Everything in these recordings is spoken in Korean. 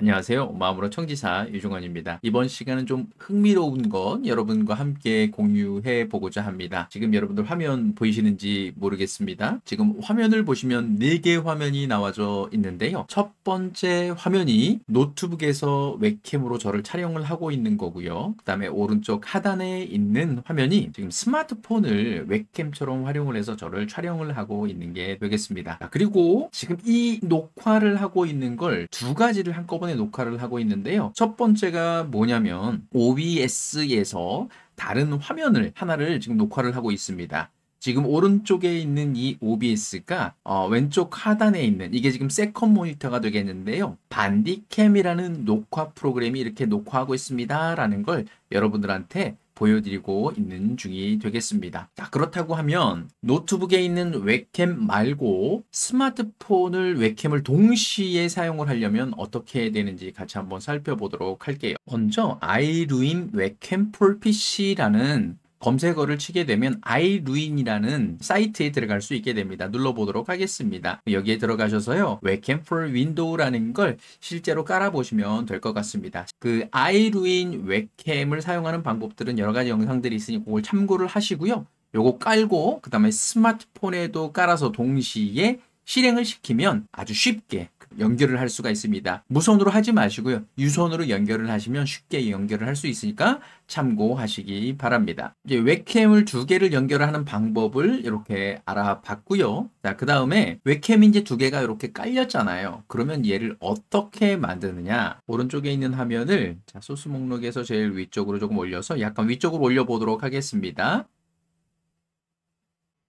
안녕하세요. 마음으로 청지사 유중원입니다. 이번 시간은 좀 흥미로운 것 여러분과 함께 공유해 보고자 합니다. 지금 여러분들 화면 보이시는지 모르겠습니다. 지금 화면을 보시면 4개 화면이 나와져 있는데요. 첫 번째 화면이 노트북에서 웹캠으로 저를 촬영을 하고 있는 거고요. 그 다음에 오른쪽 하단에 있는 화면이 지금 스마트폰을 웹캠처럼 활용을 해서 저를 촬영을 하고 있는 게 되겠습니다. 그리고 지금 이 녹화를 하고 있는 걸 두 가지를 한꺼번에 번의 녹화를 하고 있는데요. 첫 번째가 뭐냐면 OBS에서 다른 화면을 하나를 지금 녹화를 하고 있습니다. 지금 오른쪽에 있는 이 OBS가 어, 왼쪽 하단에 있는 이게 지금 세컨 모니터가 되겠는데요. 반디캠이라는 녹화 프로그램이 이렇게 녹화하고 있습니다 라는 걸 여러분들한테 보여드리고 있는 중이 되겠습니다. 자, 그렇다고 하면 노트북에 있는 웹캠 말고 스마트폰을 웹캠을 동시에 사용을 하려면 어떻게 되는지 같이 한번 살펴보도록 할게요. 먼저 아이루임 웹캠 폴 PC라는 검색어를 치게 되면 iLuin이라는 사이트에 들어갈 수 있게 됩니다. 눌러보도록 하겠습니다. 여기에 들어가셔서요. 웹캠 for Window라는 걸 실제로 깔아보시면 될 것 같습니다. 그 iLuin 웹캠을 사용하는 방법들은 여러 가지 영상들이 있으니 그걸 참고를 하시고요. 요거 깔고 그 다음에 스마트폰에도 깔아서 동시에 실행을 시키면 아주 쉽게 연결을 할 수가 있습니다. 무선으로 하지 마시고요. 유선으로 연결을 하시면 쉽게 연결을 할 수 있으니까 참고하시기 바랍니다. 이제 웹캠을 두 개를 연결하는 방법을 이렇게 알아봤고요. 자, 그 다음에 웹캠 이제 두 개가 이렇게 깔렸잖아요. 그러면 얘를 어떻게 만드느냐? 오른쪽에 있는 화면을 자, 소스 목록에서 제일 위쪽으로 조금 올려서 약간 위쪽으로 올려보도록 하겠습니다.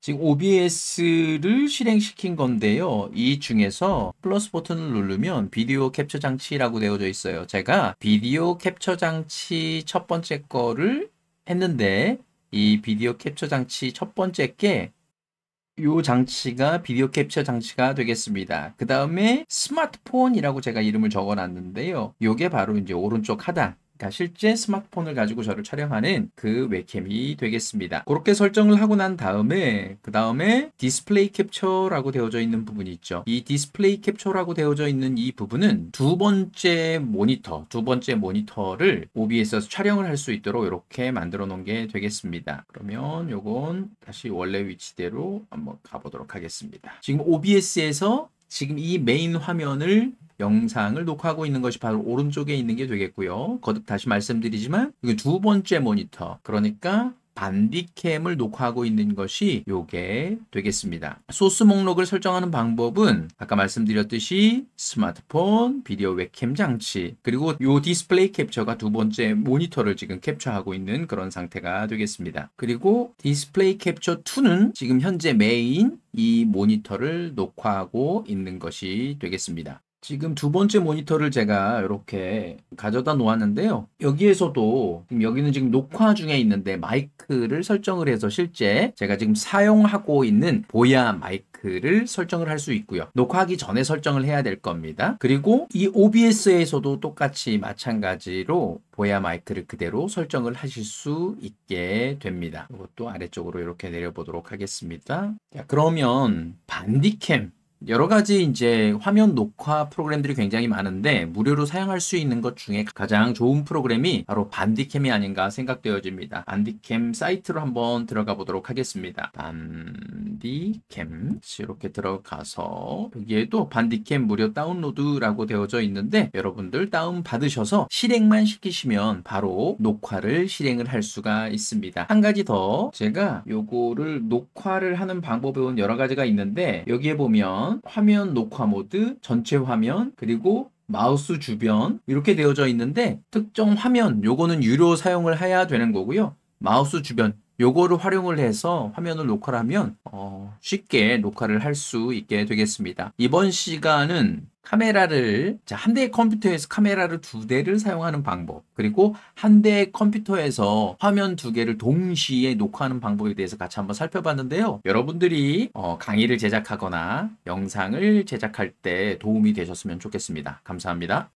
지금 OBS를 실행시킨 건데요. 이 중에서 플러스 버튼을 누르면 비디오 캡처 장치라고 되어져 있어요. 제가 비디오 캡처 장치 첫 번째 거를 했는데 이 비디오 캡처 장치 첫 번째 게 이 장치가 비디오 캡처 장치가 되겠습니다. 그 다음에 스마트폰이라고 제가 이름을 적어놨는데요. 이게 바로 이제 오른쪽 하단 그러니까 실제 스마트폰을 가지고 저를 촬영하는 그 웹캠이 되겠습니다. 그렇게 설정을 하고 난 다음에 그 다음에 디스플레이 캡처라고 되어져 있는 부분이 있죠. 이 디스플레이 캡처라고 되어져 있는 이 부분은 두 번째 모니터, 두 번째 모니터를 OBS에서 촬영을 할 수 있도록 이렇게 만들어 놓은 게 되겠습니다. 그러면 요건 다시 원래 위치대로 한번 가보도록 하겠습니다. 지금 OBS에서 지금 이 메인 화면을 영상을 녹화하고 있는 것이 바로 오른쪽에 있는 게 되겠고요. 거듭 다시 말씀드리지만 이게 두 번째 모니터 그러니까 반디캠을 녹화하고 있는 것이 요게 되겠습니다. 소스 목록을 설정하는 방법은 아까 말씀드렸듯이 스마트폰, 비디오 웹캠 장치, 그리고 요 디스플레이 캡처가 두 번째 모니터를 지금 캡처하고 있는 그런 상태가 되겠습니다. 그리고 디스플레이 캡처 2는 지금 현재 메인 이 모니터를 녹화하고 있는 것이 되겠습니다. 지금 두 번째 모니터를 제가 이렇게 가져다 놓았는데요. 여기에서도 지금 여기는 지금 녹화 중에 있는데 마이크를 설정을 해서 실제 제가 지금 사용하고 있는 보야 마이크를 설정을 할 수 있고요. 녹화하기 전에 설정을 해야 될 겁니다. 그리고 이 OBS에서도 똑같이 마찬가지로 보야 마이크를 그대로 설정을 하실 수 있게 됩니다. 이것도 아래쪽으로 이렇게 내려보도록 하겠습니다. 자, 그러면 반디캠 여러 가지 이제 화면 녹화 프로그램들이 굉장히 많은데 무료로 사용할 수 있는 것 중에 가장 좋은 프로그램이 바로 반디캠이 아닌가 생각되어집니다. 반디캠 사이트로 한번 들어가 보도록 하겠습니다. 반... 반디캠 이렇게 들어가서 여기에도 반디캠 무료 다운로드라고 되어져 있는데 여러분들 다운 받으셔서 실행만 시키시면 바로 녹화를 실행을 할 수가 있습니다. 한 가지 더 제가 요거를 녹화를 하는 방법은 여러 가지가 있는데 여기에 보면 화면 녹화 모드, 전체 화면 그리고 마우스 주변 이렇게 되어져 있는데 특정 화면 요거는 유료 사용을 해야 되는 거고요. 마우스 주변 요거를 활용을 해서 화면을 녹화하면 어, 쉽게 녹화를 할 수 있게 되겠습니다. 이번 시간은 카메라를 자, 한 대의 컴퓨터에서 카메라를 두 대를 사용하는 방법 그리고 한 대의 컴퓨터에서 화면 두 개를 동시에 녹화하는 방법에 대해서 같이 한번 살펴봤는데요. 여러분들이 어, 강의를 제작하거나 영상을 제작할 때 도움이 되셨으면 좋겠습니다. 감사합니다.